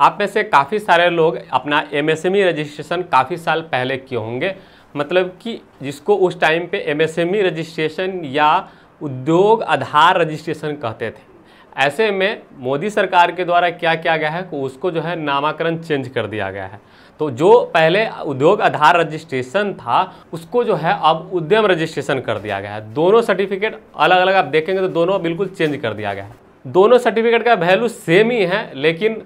आप में से काफ़ी सारे लोग अपना एमएसएमई रजिस्ट्रेशन काफ़ी साल पहले किए होंगे मतलब कि जिसको उस टाइम पे एमएसएमई रजिस्ट्रेशन e या उद्योग आधार रजिस्ट्रेशन कहते थे ऐसे में मोदी सरकार के द्वारा क्या किया गया है कि उसको जो है नामाकरण चेंज कर दिया गया है तो जो पहले उद्योग आधार रजिस्ट्रेशन था उसको जो है अब उद्यम रजिस्ट्रेशन कर दिया गया है दोनों सर्टिफिकेट अलग अलग आप देखेंगे तो दोनों बिल्कुल चेंज कर दिया गया है दोनों सर्टिफिकेट का वैल्यू सेम ही है लेकिन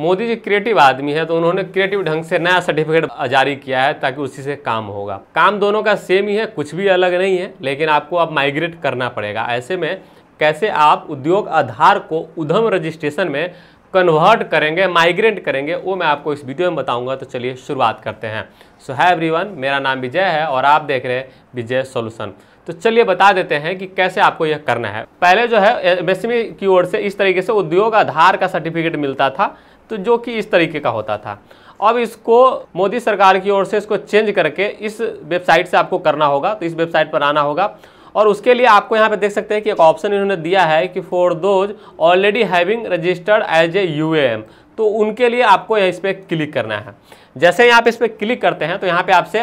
मोदी जी क्रिएटिव आदमी है तो उन्होंने क्रिएटिव ढंग से नया सर्टिफिकेट जारी किया है ताकि उसी से काम होगा काम दोनों का सेम ही है कुछ भी अलग नहीं है लेकिन आपको अब माइग्रेट करना पड़ेगा ऐसे में कैसे आप उद्योग आधार को उधम रजिस्ट्रेशन में कन्वर्ट करेंगे माइग्रेट करेंगे वो मैं आपको इस वीडियो में बताऊंगा तो चलिए शुरुआत करते हैं सो है एवरीवन मेरा नाम विजय है और आप देख रहे हैं विजय सॉल्यूशन तो चलिए बता देते हैं कि कैसे आपको यह करना है पहले जो है एम की ओर से इस तरीके से उद्योग आधार का सर्टिफिकेट मिलता था तो जो कि इस तरीके का होता था अब इसको मोदी सरकार की ओर से इसको चेंज करके इस वेबसाइट से आपको करना होगा तो इस वेबसाइट पर आना होगा और उसके लिए आपको यहाँ पे देख सकते हैं कि एक ऑप्शन इन्होंने दिया है कि for those already having registered as a U तो उनके लिए आपको इस पर क्लिक करना है जैसे यहाँ पे इस पर क्लिक करते हैं तो यहाँ पे आपसे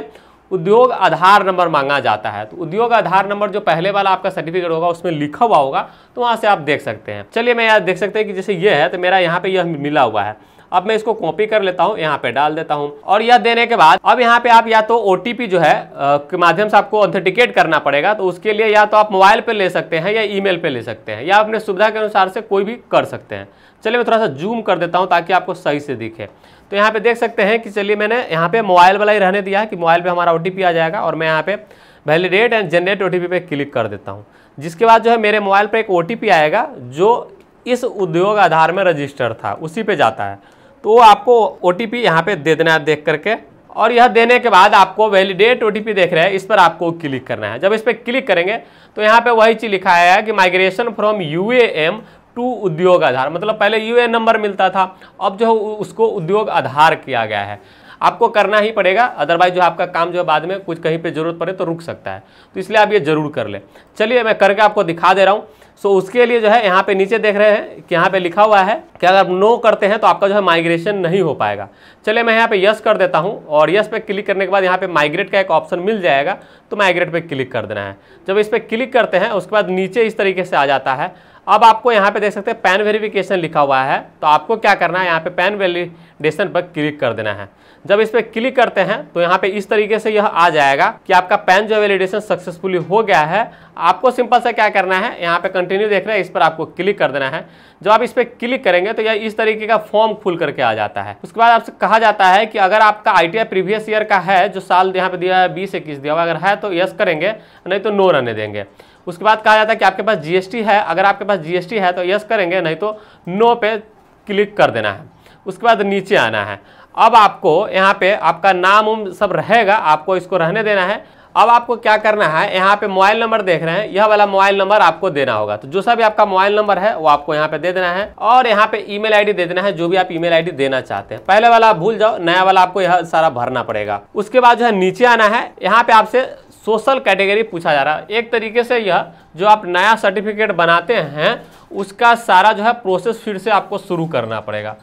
उद्योग आधार नंबर मांगा जाता है तो उद्योग आधार नंबर जो पहले वाला आपका सर्टिफिकेट होगा उसमें लिखा हुआ होगा तो वहाँ से आप देख सकते हैं चलिए मैं यहाँ देख सकते हैं कि जैसे ये है तो मेरा यहाँ पे यह मिला हुआ है अब मैं इसको कॉपी कर लेता हूँ यहाँ पे डाल देता हूँ और यह देने के बाद अब यहाँ पे आप या तो ओ जो है आ, के माध्यम से आपको ऑथेंटिकेट करना पड़ेगा तो उसके लिए या तो आप मोबाइल पर ले सकते हैं या ई मेल ले सकते हैं या अपने सुविधा के अनुसार से कोई भी कर सकते हैं चलिए मैं थोड़ा सा जूम कर देता हूँ ताकि आपको सही से दिखे तो यहाँ पे देख सकते हैं कि चलिए मैंने यहाँ पे मोबाइल वाला ही रहने दिया है कि मोबाइल पे हमारा ओ आ जाएगा और मैं यहाँ पे वैलिडेट एंड जनरेट ओ पे क्लिक कर देता हूँ जिसके बाद जो है मेरे मोबाइल पर एक ओ आएगा जो इस उद्योग आधार में रजिस्टर था उसी पर जाता है तो आपको ओ टी पी यहाँ पे दे देना है देख करके और यह देने के बाद आपको वैलिडेट ओ देख रहे हैं इस पर आपको क्लिक करना है जब इस पर क्लिक करेंगे तो यहाँ पे वही चीज़ लिखा है कि माइग्रेशन फ्रॉम यू टू उद्योग आधार मतलब पहले यूएन नंबर मिलता था अब जो है उसको उद्योग आधार किया गया है आपको करना ही पड़ेगा अदरवाइज जो आपका काम जो है बाद में कुछ कहीं पे जरूरत पड़े तो रुक सकता है तो इसलिए आप ये जरूर कर लें चलिए मैं करके आपको दिखा दे रहा हूँ सो so, उसके लिए जो है यहाँ पे नीचे देख रहे हैं कि यहाँ पे लिखा हुआ है कि अगर आप नो करते हैं तो आपका जो है माइग्रेशन नहीं हो पाएगा चलिए मैं यहाँ पे यस कर देता हूँ और यस पे क्लिक करने के बाद यहाँ पे माइग्रेट का एक ऑप्शन मिल जाएगा तो माइग्रेट पे क्लिक कर देना है जब इस पर क्लिक करते हैं उसके बाद नीचे इस तरीके से आ जाता है अब आपको यहाँ पे देख सकते हैं पैन वेरिफिकेशन लिखा हुआ है तो आपको क्या करना है यहाँ पे पैन वेलीडेशन पर क्लिक कर देना है जब इस पर क्लिक करते हैं तो यहाँ पे इस तरीके से यह आ जाएगा कि आपका पैन जो वेलीडेशन सक्सेसफुली हो गया है आपको सिंपल से क्या करना है यहाँ पे कंटिन्यू देख रहे हैं इस पर आपको क्लिक कर देना है जब आप इस पर क्लिक करेंगे तो यह इस तरीके का फॉर्म खुल करके आ जाता है उसके बाद आपसे कहा जाता है कि अगर आपका आई प्रीवियस ईयर का है जो साल यहाँ पे दिया है बीस इक्कीस दिया हुआ अगर है तो यस करेंगे नहीं तो नो रहने देंगे उसके बाद कहा जाता है कि आपके पास जी है अगर आपके पास जी है तो यस करेंगे नहीं तो नो पे क्लिक कर देना है उसके बाद नीचे आना है अब आपको यहाँ पे आपका नाम उम सब रहेगा आपको इसको रहने देना है अब आपको क्या करना है यहाँ पे मोबाइल नंबर देख रहे हैं यह वाला मोबाइल नंबर आपको देना होगा तो जो सा भी आपका मोबाइल नंबर है वो आपको यहाँ पे दे देना है और यहाँ पे ईमेल आईडी दे देना है जो भी आप ईमेल आईडी देना चाहते हैं पहले वाला आप भूल जाओ नया वाला आपको यह सारा भरना पड़ेगा उसके बाद जो है नीचे आना है यहाँ पे आपसे सोशल कैटेगरी पूछा जा रहा है एक तरीके से यह जो आप नया सर्टिफिकेट बनाते हैं उसका सारा जो है प्रोसेस फिर से आपको शुरू करना पड़ेगा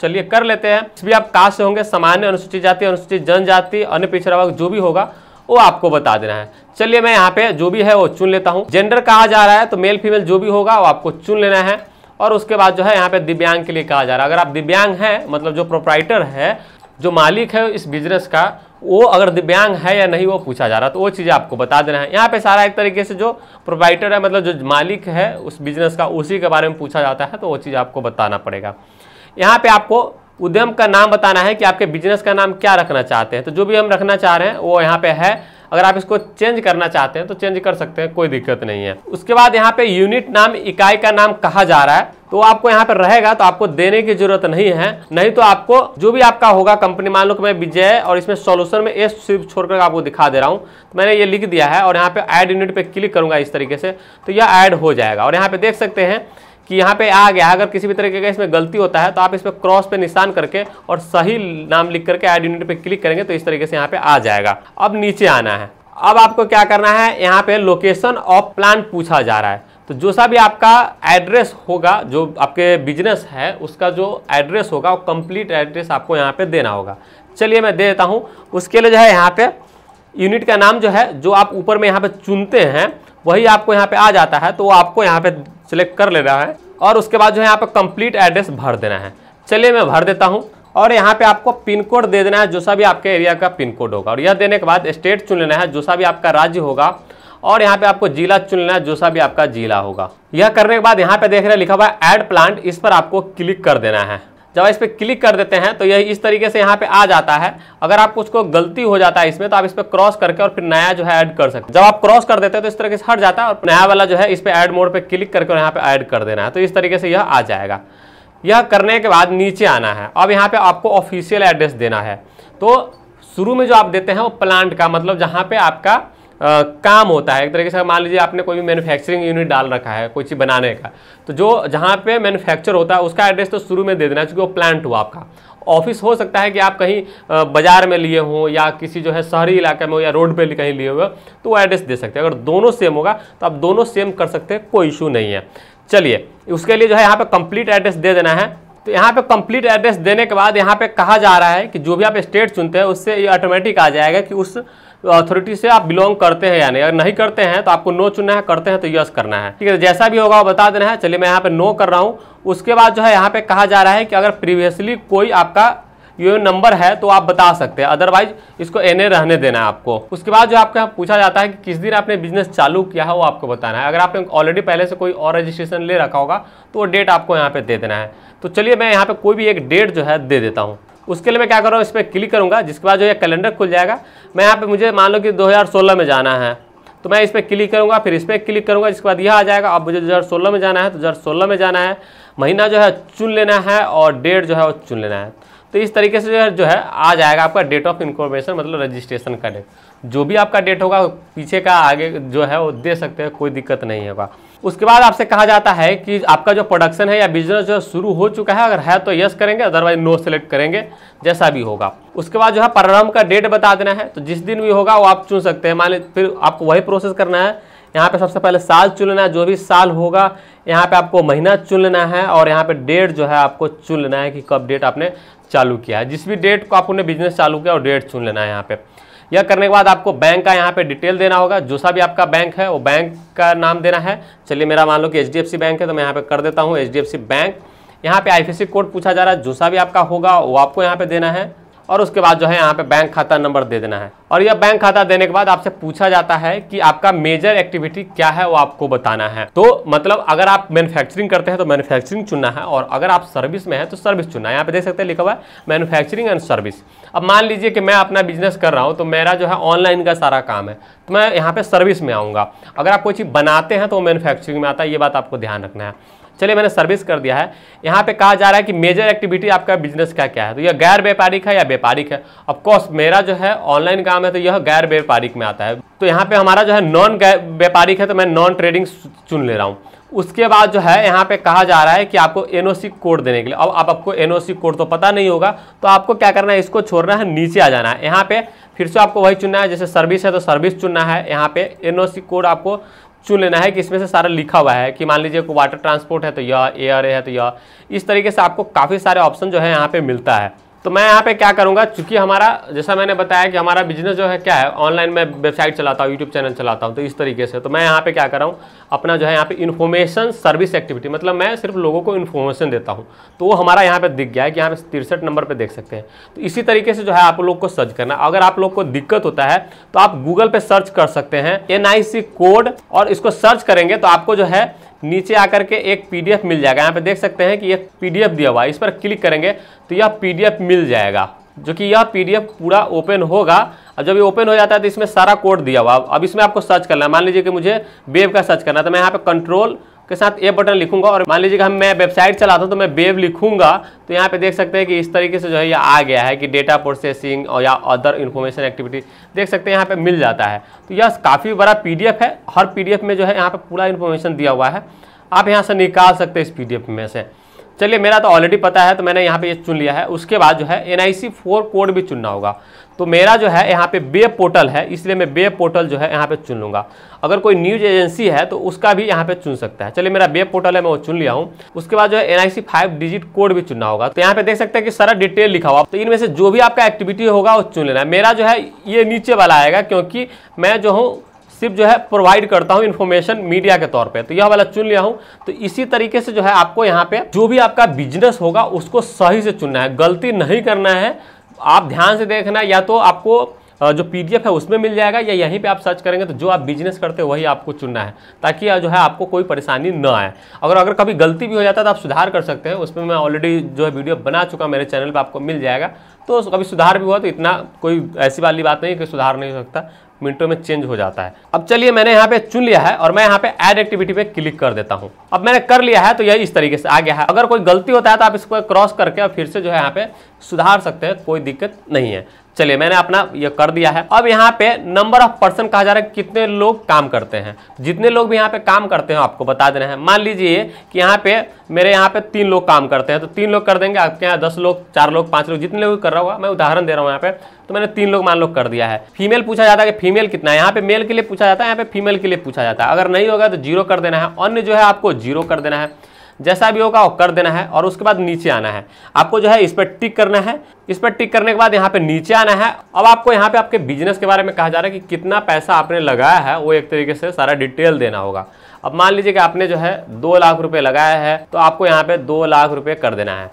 चलिए कर लेते हैं भी आप से होंगे सामान्य अनुसूचित जाति अनुसूचित जनजाति अन्य पिछड़ा वर्ग जो भी होगा वो आपको बता देना है चलिए मैं यहाँ पे जो भी है वो चुन लेता हूँ जेंडर कहा जा रहा है तो मेल फीमेल जो भी होगा वो आपको चुन लेना है और उसके बाद जो है यहाँ पे दिव्यांग के लिए कहा जा रहा है अगर आप दिव्यांग हैं मतलब जो प्रोप्राइटर है जो मालिक है इस बिजनेस का वो अगर दिव्यांग है या नहीं वो पूछा जा रहा तो वो चीज़ें आपको बता देना है यहाँ पे सारा एक तरीके से जो प्रोवाइडर है मतलब जो मालिक है उस बिजनेस का उसी के बारे में पूछा जाता है तो वो चीज़ आपको बताना पड़ेगा यहाँ पे आपको उद्यम का नाम बताना है कि आपके बिजनेस का नाम क्या रखना चाहते हैं तो जो भी हम रखना चाह रहे हैं वो यहाँ पे है अगर आप इसको चेंज करना चाहते हैं तो चेंज कर सकते हैं कोई दिक्कत नहीं है उसके बाद यहाँ पे यूनिट नाम इकाई का नाम कहा जा रहा है तो आपको यहाँ पे रहेगा तो आपको देने की जरूरत नहीं है नहीं तो आपको जो भी आपका होगा कंपनी मान लो कि मैं विजय और इसमें सॉल्यूशन में एस स्विप छोड़कर आपको दिखा दे रहा हूँ तो मैंने ये लिख दिया है और यहाँ पे एड यूनिट पे क्लिक करूंगा इस तरीके से तो यह ऐड हो जाएगा और यहाँ पे देख सकते हैं कि यहाँ पे आ गया अगर किसी भी तरीके का इसमें गलती होता है तो आप इस पर क्रॉस पे निशान करके और सही नाम लिख करके एड यूनिट पे क्लिक करेंगे तो इस तरीके से यहाँ पे आ जाएगा अब नीचे आना है अब आपको क्या करना है यहाँ पे लोकेशन ऑफ प्लान पूछा जा रहा है तो जो सा भी आपका एड्रेस होगा जो आपके बिजनेस है उसका जो एड्रेस होगा वो कंप्लीट एड्रेस आपको यहाँ पे देना होगा चलिए मैं दे देता हूँ उसके लिए जो है यहाँ पे यूनिट का नाम जो है जो आप ऊपर में यहाँ पे चुनते हैं वही आपको यहाँ पे आ जाता है तो वो आपको यहाँ पे सिलेक्ट कर लेना है और उसके बाद जो है यहाँ पर कंप्लीट एड्रेस भर देना है चलिए मैं भर देता हूँ और यहाँ पे आपको पिन कोड दे देना है जो सा भी आपके एरिया का पिन कोड होगा और यह देने के बाद स्टेट चुन लेना है जो सा भी आपका राज्य होगा और यहाँ पे आपको जिला चुन लेना है जो सा भी आपका जिला होगा यह करने के बाद यहाँ पे देख रहे हैं लिखा हुआ है एड प्लांट इस पर आपको क्लिक कर देना है जब इस पर क्लिक कर देते हैं तो यह इस तरीके से यहाँ पे आ जाता है अगर आपको उसको गलती हो जाता है इसमें तो आप इस पर क्रॉस करके और फिर नया जो है ऐड कर सकते हैं जब आप क्रॉस कर देते हैं तो इस तरीके से हट जाता है और नया वाला जो है इस पर ऐड मोड पर क्लिक करके यहाँ पर ऐड कर देना है तो इस तरीके से यह आ जाएगा यह करने के बाद नीचे आना है अब यहाँ पर आपको ऑफिशियल एड्रेस देना है तो शुरू में जो आप देते हैं वो प्लांट का मतलब जहाँ पर आपका काम होता है एक तरीके से मान लीजिए आपने कोई भी मैन्युफैक्चरिंग यूनिट डाल रखा है कोई चीज़ बनाने का तो जो जहाँ पे मैन्युफैक्चर होता है उसका एड्रेस तो शुरू में दे देना चूँकि वो प्लांट हुआ आपका ऑफिस हो सकता है कि आप कहीं बाजार में लिए हों या किसी जो है शहरी इलाके में हो या रोड पे कहीं लिए हुए तो वो एड्रेस दे सकते हैं अगर दोनों सेम होगा तो आप दोनों सेम कर सकते हैं कोई इशू नहीं है चलिए उसके लिए जो है यहाँ पर कंप्लीट एड्रेस दे देना है तो यहाँ पे कंप्लीट एड्रेस देने के बाद यहाँ पे कहा जा रहा है कि जो भी आप स्टेट चुनते हैं उससे ये ऑटोमेटिक आ जाएगा कि उस अथॉरिटी से आप बिलोंग करते हैं यानी अगर नहीं करते हैं तो आपको नो चुनना है करते हैं तो यस करना है ठीक है तो जैसा भी होगा वो बता देना है चलिए मैं यहाँ पे नो कर रहा हूँ उसके बाद जो है यहाँ पे कहा जा रहा है कि अगर प्रीवियसली कोई आपका यू नंबर है तो आप बता सकते हैं अदरवाइज इसको एन रहने देना है आपको उसके बाद जो आपके यहाँ पूछा जाता है कि किस दिन आपने बिजनेस चालू किया है वो आपको बताना है अगर आपने ऑलरेडी पहले से कोई और रजिस्ट्रेशन ले रखा होगा तो वो डेट आपको यहाँ पे दे देना है तो चलिए मैं यहाँ पे कोई भी एक डेट जो है दे देता हूँ उसके लिए मैं क्या कर रहा हूँ इस पर क्लिक करूँगा जिसके बाद जो ये कैलेंडर खुल जाएगा मैं यहाँ पे मुझे मान लो कि 2016 में जाना है तो मैं इस पर क्लिक करूँगा फिर इस पर क्लिक करूँगा जिसके बाद यह आ जाएगा अब मुझे दो में जाना है तो दो में जाना है महीना जो है चुन लेना है और डेट जो है वो चुन लेना है तो इस तरीके से जो है आ जाएगा आपका डेट ऑफ इंफॉर्मेशन मतलब रजिस्ट्रेशन का डेट जो भी आपका डेट होगा पीछे का आगे जो है वो दे सकते हैं कोई दिक्कत नहीं होगा उसके बाद आपसे कहा जाता है कि आपका जो प्रोडक्शन है या बिजनेस जो शुरू हो चुका है अगर है तो यस करेंगे अदरवाइज नो सेलेक्ट करेंगे जैसा भी होगा उसके बाद जो है प्रारंभ का डेट बता देना है तो जिस दिन भी होगा वो आप चुन सकते हैं मान लीजिए फिर आपको वही प्रोसेस करना है यहाँ पे सबसे पहले साल चुन लेना है जो भी साल होगा यहाँ पे आपको महीना चुन लेना है और यहाँ पे डेट जो है आपको चुन लेना है कि कब डेट आपने चालू किया है जिस भी डेट को आपने बिजनेस चालू किया और डेट चुन लेना है यहाँ पे यह करने के बाद आपको बैंक का यहाँ पे डिटेल देना होगा जो सा भी आपका बैंक है वो बैंक का नाम देना है चलिए मेरा मान लो कि एच बैंक है तो मैं यहाँ पे कर देता हूँ एच बैंक यहाँ पे आई कोड पूछा जा रहा है जो सा भी आपका होगा वो आपको यहाँ पे देना है और उसके बाद जो है यहाँ पे बैंक खाता नंबर दे देना है और यह बैंक खाता देने के बाद आपसे पूछा जाता है कि आपका मेजर एक्टिविटी क्या है वो आपको बताना है तो मतलब अगर आप मैन्युफैक्चरिंग करते हैं तो मैन्युफैक्चरिंग चुनना है और अगर आप सर्विस में है तो सर्विस चुनना है यहाँ पे देख सकते हैं लिखा हुआ है मैन्युफैक्चरिंग एंड सर्विस अब मान लीजिए कि मैं अपना बिजनेस कर रहा हूँ तो मेरा जो है ऑनलाइन का सारा काम है तो मैं यहाँ पे सर्विस में आऊँगा अगर आप कोई चीज़ बनाते हैं तो वो मैन्युफैक्चरिंग में आता है ये बात आपको ध्यान रखना है चलिए मैंने सर्विस कर दिया है यहाँ पे कहा जा रहा है कि मेजर एक्टिविटी आपका बिजनेस का क्या है तो यह गैर व्यापारिक है या व्यापारिक है ऑफकोर्स मेरा जो है ऑनलाइन काम है तो यह गैर व्यापारिक में आता है तो यहाँ पे हमारा जो है नॉन व्यापारिक है तो मैं नॉन ट्रेडिंग चुन ले रहा हूँ उसके बाद जो है यहाँ पे कहा जा रहा है कि आपको एनओसी कोड देने के लिए अब आप आपको एनओसी कोड तो पता नहीं होगा तो आपको क्या करना है इसको छोड़ना है नीचे आ जाना है यहाँ पे फिर से आपको वही चुनना है जैसे सर्विस है तो सर्विस चुनना है यहाँ पे एनओसी कोड आपको चुन लेना है कि इसमें से सारा लिखा हुआ है कि मान लीजिए वाटर ट्रांसपोर्ट है तो यह एयर है तो यह इस तरीके से आपको काफ़ी सारे ऑप्शन जो है यहाँ पे मिलता है तो मैं यहाँ पे क्या करूँगा चूँकि हमारा जैसा मैंने बताया कि हमारा बिजनेस जो है क्या है ऑनलाइन मैं वेबसाइट चलाता हूँ यूट्यूब चैनल चलाता हूँ तो इस तरीके से तो मैं यहाँ पे क्या कर रहा हूँ अपना जो है यहाँ पे इन्फॉर्मेशन सर्विस एक्टिविटी मतलब मैं सिर्फ लोगों को इन्फॉर्मेशन देता हूँ तो वो हमारा यहाँ पे दिख गया है कि यहाँ पे तिरसठ नंबर पर देख सकते हैं तो इसी तरीके से जो है आप लोग को सर्च करना अगर आप लोग को दिक्कत होता है तो आप गूगल पर सर्च कर सकते हैं एन कोड और इसको सर्च करेंगे तो आपको जो है नीचे आकर के एक पीडीएफ मिल जाएगा यहाँ पे देख सकते हैं कि एक पीडीएफ दिया हुआ है इस पर क्लिक करेंगे तो यह पीडीएफ मिल जाएगा जो कि यह पीडीएफ पूरा ओपन होगा अब जब ये ओपन हो जाता है तो इसमें सारा कोड दिया हुआ अब इसमें आपको सर्च करना है मान लीजिए कि मुझे वेब का सर्च करना है तो मैं यहाँ पे कंट्रोल के साथ ए बटन लिखूंगा और मान लीजिएगा हम मैं वेबसाइट चलाता हूँ तो मैं वेब लिखूंगा तो यहाँ पे देख सकते हैं कि इस तरीके से जो है ये आ गया है कि डेटा प्रोसेसिंग और या अदर इन्फॉर्मेशन एक्टिविटी देख सकते हैं यहाँ पे मिल जाता है तो यह काफ़ी बड़ा पी है हर पी में जो है यहाँ पर पूरा इन्फॉर्मेशन दिया हुआ है आप यहाँ से निकाल सकते हैं इस पी में से चलिए मेरा तो ऑलरेडी पता है तो मैंने यहाँ पे ये चुन लिया है उसके बाद जो है N I C four code भी चुनना होगा तो मेरा जो है यहाँ पे बे पोर्टल है इसलिए मैं बे पोर्टल जो है यहाँ पे चुन लूँगा अगर कोई न्यूज एजेंसी है तो उसका भी यहाँ पे चुन सकता है चलिए मेरा बे पोर्टल है मैं वो चुन लिया हूँ उसके बाद जो है एनआईसी फाइव डिजिट कोड भी चुनना होगा तो यहाँ पे देख सकते हैं कि सारा डिटेल लिखा हुआ तो इनमें से जो भी आपका एक्टिविटी होगा वो चुन लेना है मेरा जो है ये नीचे वाला आएगा क्योंकि मैं जो हूँ सिर्फ जो है प्रोवाइड करता हूं इन्फॉर्मेशन मीडिया के तौर पे तो यह वाला चुन लिया हूं तो इसी तरीके से जो है आपको यहां पे जो भी आपका बिजनेस होगा उसको सही से चुनना है गलती नहीं करना है आप ध्यान से देखना या तो आपको जो पीडीएफ है उसमें मिल जाएगा या यहीं पे आप सर्च करेंगे तो जो आप बिजनेस करते हो वही आपको चुनना है ताकि जो है आपको कोई परेशानी ना आए अगर अगर कभी गलती भी हो जाता है तो आप सुधार कर सकते हैं उसमें मैं ऑलरेडी जो है वीडियो बना चुका मेरे चैनल पर आपको मिल जाएगा तो कभी सुधार भी हुआ तो इतना कोई ऐसी वाली बात नहीं कि सुधार नहीं हो सकता मिनटों में चेंज हो जाता है अब चलिए मैंने यहाँ पे चुन लिया है और मैं यहाँ पे एड एक्टिविटी पे क्लिक कर देता हूँ अब मैंने कर लिया है तो यह इस तरीके से आ गया है अगर कोई गलती होता है तो आप इसको क्रॉस करके और फिर से जो है यहाँ पे सुधार सकते हैं कोई दिक्कत नहीं है चलिए मैंने अपना ये कर दिया है अब यहाँ पे नंबर ऑफ पर्सन कहा जा रहा है कितने लोग काम करते हैं जितने लोग भी यहाँ पे काम करते हैं आपको बता देना है मान लीजिए कि यहाँ पे मेरे यहाँ पे तीन लोग काम करते हैं तो तीन लोग कर देंगे आपके यहाँ दस लोग चार लोग पाँच लोग जितने लोग कर रहा हुआ मैं उदाहरण दे रहा हूँ यहाँ पे तो मैंने तीन लोग मान लो कर दिया है फीमेल पूछा जाता है कि फीमेल कितना है यहाँ पे मेल के लिए पूछा जाता है यहाँ पे फीमेल के लिए पूछा जाता है अगर नहीं होगा तो जीरो कर देना है अन्य जो है आपको जीरो कर देना है जैसा भी होगा वो कर देना है और उसके बाद नीचे आना है आपको जो है इस पर टिक करना है इस पर टिक करने के बाद यहाँ पे नीचे आना है अब आपको यहाँ पे आपके बिजनेस के बारे में कहा जा रहा है कि कितना पैसा आपने लगाया है वो एक तरीके से सारा डिटेल देना होगा अब मान लीजिए कि आपने जो है दो लाख रुपये लगाया है तो आपको यहाँ पे दो लाख रुपये कर देना है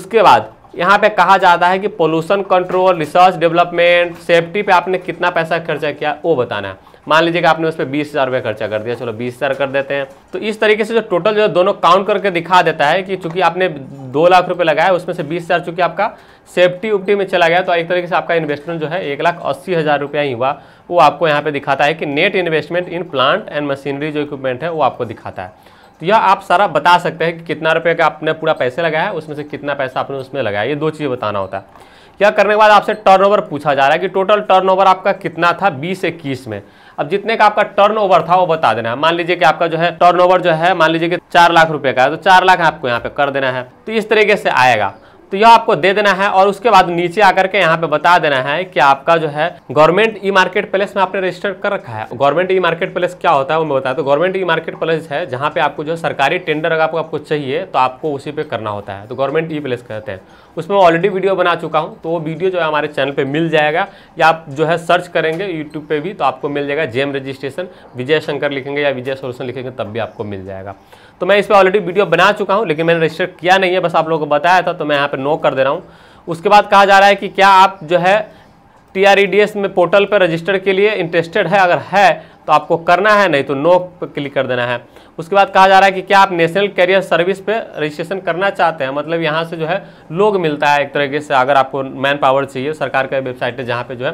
उसके बाद यहाँ पे कहा जाता है कि pollution control research development safety पे आपने कितना पैसा खर्चा किया वो बताना है मान लीजिएगा आपने उस पर बीस हज़ार रुपये खर्चा कर दिया चलो बीस हज़ार कर देते हैं तो इस तरीके से जो टोटल जो दोनों काउंट करके दिखा देता है कि चूंकि आपने दो लाख रुपये लगाया उसमें से बीस हज़ार चूंकि आपका सेफ्टी उफ्टी में चला गया तो एक तरीके से आपका इन्वेस्टमेंट जो है एक लाख अस्सी हज़ार रुपया ही हुआ वो आपको यहाँ पर दिखाता है कि net investment in plant and machinery जो इक्विपमेंट है वो आपको दिखाता है तो यह आप सारा बता सकते हैं कि कितना रुपये का आपने पूरा पैसे लगाया उसमें से कितना पैसा आपने उसमें लगाया ये दो चीज़ें बताना होता है यह करने के बाद आपसे टर्नओवर पूछा जा रहा है कि टोटल टर्नओवर आपका कितना था बीस इक्कीस में अब जितने का आपका टर्न था वो बता देना है मान लीजिए कि आपका जो है टर्न जो है मान लीजिए कि चार लाख रुपए का है तो चार लाख आपको यहाँ पे कर देना है तो इस तरीके से आएगा तो यह आपको दे देना है और उसके बाद नीचे आकर के यहाँ पे बता देना है कि आपका जो है गवर्नमेंट ई मार्केट प्लेस में आपने रजिस्टर कर रखा है गवर्नमेंट ई मार्केट प्लेस क्या होता है वो मैं बताया तो गवर्नमेंट ई मार्केट प्लेस है जहाँ पे आपको जो सरकारी टेंडर अगर आपको आपको चाहिए तो आपको उसी पे करना होता है तो गवर्नमेंट ई प्लेस कहते हैं उसमें ऑलरेडी वीडियो बना चुका हूँ तो वो वीडियो जो है हमारे चैनल पर मिल जाएगा या आप जो है सर्च करेंगे यूट्यूब पर भी तो आपको मिल जाएगा जेम रजिस्ट्रेशन विजय शंकर लिखेंगे या विजय सोल्यूशन लिखेंगे तब भी आपको मिल जाएगा तो मैं इस पर ऑलरेडी वीडियो बना चुका हूँ लेकिन मैंने रजिस्टर किया नहीं है बस आप लोगों को बताया था तो मैं यहाँ पर नो कर दे रहा हूँ उसके बाद कहा जा रहा है कि क्या आप जो है टी e में पोर्टल पर रजिस्टर के लिए इंटरेस्टेड है अगर है तो आपको करना है नहीं तो नो पर क्लिक कर देना है उसके बाद कहा जा रहा है कि क्या आप नेशनल कैरियर सर्विस पे रजिस्ट्रेशन करना चाहते हैं मतलब यहाँ से जो है लोग मिलता है एक तरीके से अगर आपको मैन पावर चाहिए सरकार का वेबसाइट है जहाँ पे जो है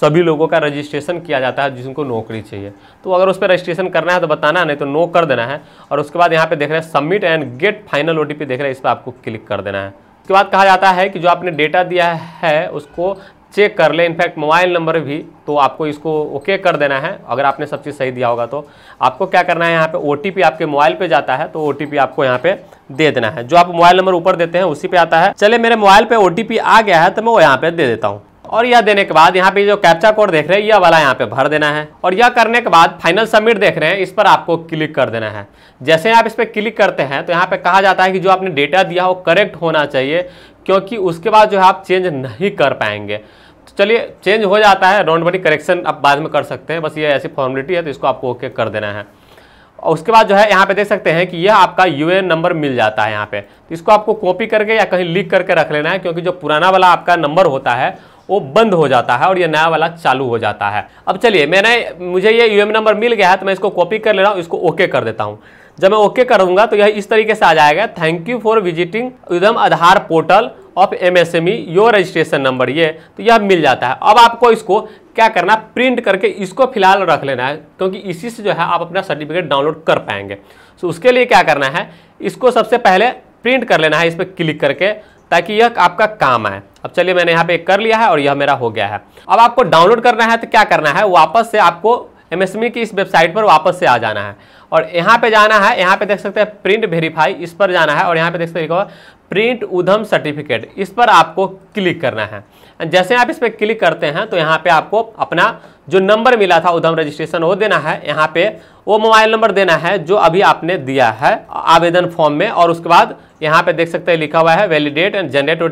सभी लोगों का रजिस्ट्रेशन किया जाता है जिनको नौकरी चाहिए तो अगर उस पर रजिस्ट्रेशन करना है तो बताना है नहीं तो नो कर देना है और उसके बाद यहाँ पे देख रहे हैं सबमिट एंड गेट फाइनल ओ देख रहे हैं इस पर आपको क्लिक कर देना है उसके बाद कहा जाता है कि जो आपने डेटा दिया है उसको चेक कर ले इनफैक्ट मोबाइल नंबर भी तो आपको इसको ओके कर देना है अगर आपने सब चीज़ सही दिया होगा तो आपको क्या करना है यहाँ पे ओ आपके मोबाइल पे जाता है तो ओ आपको यहाँ पे दे देना है जो आप मोबाइल नंबर ऊपर देते हैं उसी पे आता है चले मेरे मोबाइल पे ओ आ गया है तो मैं वो यहाँ पे दे देता हूँ और यह देने के बाद यहाँ पे जो कैप्चा कोड देख रहे हैं यह वाला यहाँ पे भर देना है और यह करने के बाद फाइनल सबमिट देख रहे हैं इस पर आपको क्लिक कर देना है जैसे आप इस पर क्लिक करते हैं तो यहाँ पे कहा जाता है कि जो आपने डेटा दिया वो करेक्ट होना चाहिए क्योंकि उसके बाद जो है आप चेंज नहीं कर पाएंगे तो चलिए चेंज हो जाता है राउंड बॉडी करेक्शन आप बाद में कर सकते हैं बस ये ऐसी फॉर्मेलिटी है तो इसको आपको ओके कर देना है और उसके बाद जो है यहाँ पे देख सकते हैं कि यह आपका यू नंबर मिल जाता है यहाँ पे तो इसको आपको कॉपी करके या कहीं लिख करके रख लेना है क्योंकि जो पुराना वाला आपका नंबर होता है वो बंद हो जाता है और ये नया वाला चालू हो जाता है अब चलिए मैंने मुझे ये यू नंबर मिल गया है तो मैं इसको कॉपी कर ले रहा हूँ इसको ओके कर देता हूँ जब मैं ओके करूँगा तो यह इस तरीके से आ जाएगा thank you for visiting Udyam Aadhaar portal of M S M E your registration number ये तो यह मिल जाता है अब आपको इसको क्या करना प्रिंट करके इसको फिलहाल रख लेना है क्योंकि इसी से जो है आप अपना सर्टिफिकेट डाउनलोड कर पाएंगे सो उसके लिए क्या करना है इसको सबसे पहले प्रिंट कर लेना है इस पर क्लिक करके ताकि यह आपका काम आए अब चलिए मैंने यहाँ पे कर लिया है और यह मेरा हो गया है अब आपको डाउनलोड करना है तो क्या करना है वापस से आपको एमएसएमई e की इस वेबसाइट पर वापस से आ जाना है और यहाँ पे जाना है यहाँ पे देख सकते हैं प्रिंट वेरीफाई इस पर जाना है और यहाँ पे देख सकते हैं प्रिंट उधम सर्टिफिकेट इस पर आपको क्लिक करना है जैसे आप इस पर क्लिक करते हैं तो यहाँ पे आपको अपना जो नंबर मिला था उधम रजिस्ट्रेशन वो देना है यहाँ पे वो मोबाइल नंबर देना है जो अभी आपने दिया है आवेदन फॉर्म में और उसके बाद यहाँ पे देख सकते हैं लिखा हुआ है वैलिडेट एंड जनरेट ओ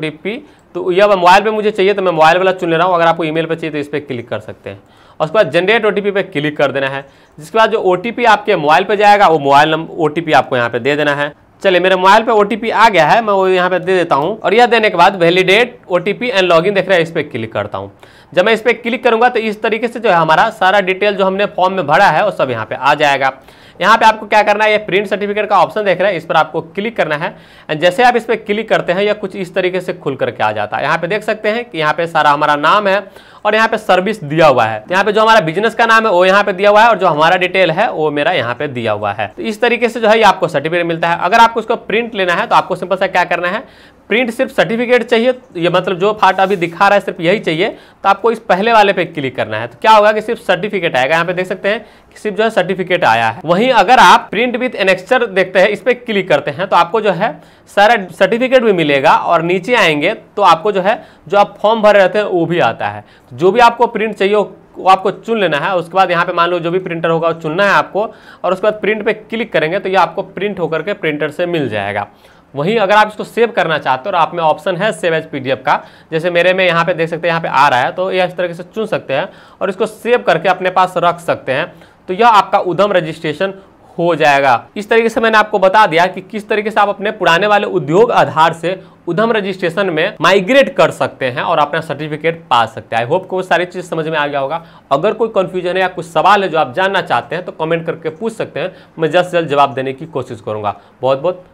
तो यह मोबाइल पर मुझे चाहिए तो मैं मोबाइल वाला चुन ले रहा हूँ अगर आपको ई पर चाहिए तो इस पर क्लिक कर सकते हैं और उसके बाद जनरेट ओ पे क्लिक कर देना है जिसके बाद जो ओ आपके मोबाइल पर जाएगा वो मोबाइल नंबर ओ आपको यहाँ पर दे देना है चलिए मेरे मोबाइल पे ओटीपी आ गया है मैं वो यहाँ पे दे देता हूँ और यह देने के बाद वैलिडेट ओटीपी एंड लॉगिन देख रहा है इस पर क्लिक करता हूँ जब मैं इस पर क्लिक करूँगा तो इस तरीके से जो है हमारा सारा डिटेल जो हमने फॉर्म में भरा है वो सब यहाँ पे आ जाएगा यहाँ पे आपको क्या करना है ये प्रिंट सर्टिफिकेट का ऑप्शन देख रहे हैं इस पर आपको क्लिक करना है एंड जैसे आप इस पर क्लिक करते हैं यह कुछ इस तरीके से खुल करके आ जाता है यहाँ पे देख सकते हैं कि यहाँ पे सारा हमारा नाम है और यहाँ पे सर्विस दिया हुआ है यहाँ पे जो हमारा बिजनेस का नाम है वो यहाँ पे दिया हुआ है और जो हमारा डिटेल है वो मेरा यहाँ पे दिया हुआ है तो इस तरीके से जो है ये आपको सर्टिफिकेट मिलता है अगर आपको इसको प्रिंट लेना है तो आपको सिंपल सा क्या करना है प्रिंट सिर्फ सर्टिफिकेट चाहिए ये मतलब जो फाट अभी दिखा रहा है सिर्फ यही चाहिए तो आपको इस पहले वाले पे क्लिक करना है तो क्या होगा कि सिर्फ सर्टिफिकेट आएगा यहाँ पे देख सकते हैं कि सिर्फ जो है सर्टिफिकेट आया है वहीं अगर आप प्रिंट विथ एनेक्चर देखते हैं इस पर क्लिक करते हैं तो आपको जो है सारा सर्टिफिकेट भी मिलेगा और नीचे आएंगे तो आपको जो है जो आप फॉर्म भर रहे थे वो भी आता है जो भी आपको प्रिंट चाहिए वो आपको चुन लेना है उसके बाद यहाँ पे मान लो जो भी प्रिंटर होगा वो चुनना है आपको और उसके बाद प्रिंट पे क्लिक करेंगे तो ये आपको प्रिंट होकर के प्रिंटर से मिल जाएगा वहीं अगर आप इसको सेव करना चाहते हो और आप में ऑप्शन है सेव एज पीडीएफ का जैसे मेरे में यहाँ पे देख सकते हैं यहाँ पे आ रहा है तो यह इस तरीके से चुन सकते हैं और इसको सेव करके अपने पास रख सकते हैं तो यह आपका उधम रजिस्ट्रेशन हो जाएगा इस तरीके से मैंने आपको बता दिया कि किस तरीके से आप अपने पुराने वाले उद्योग आधार से उधम रजिस्ट्रेशन में माइग्रेट कर सकते हैं और अपना सर्टिफिकेट पा सकते हैं आई होप को सारी चीज़ समझ में आ गया होगा अगर कोई कन्फ्यूजन है या कुछ सवाल है जो आप जानना चाहते हैं तो कमेंट करके पूछ सकते हैं मैं जल्द से जल्द जवाब देने की कोशिश करूँगा बहुत बहुत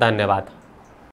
धन्यवाद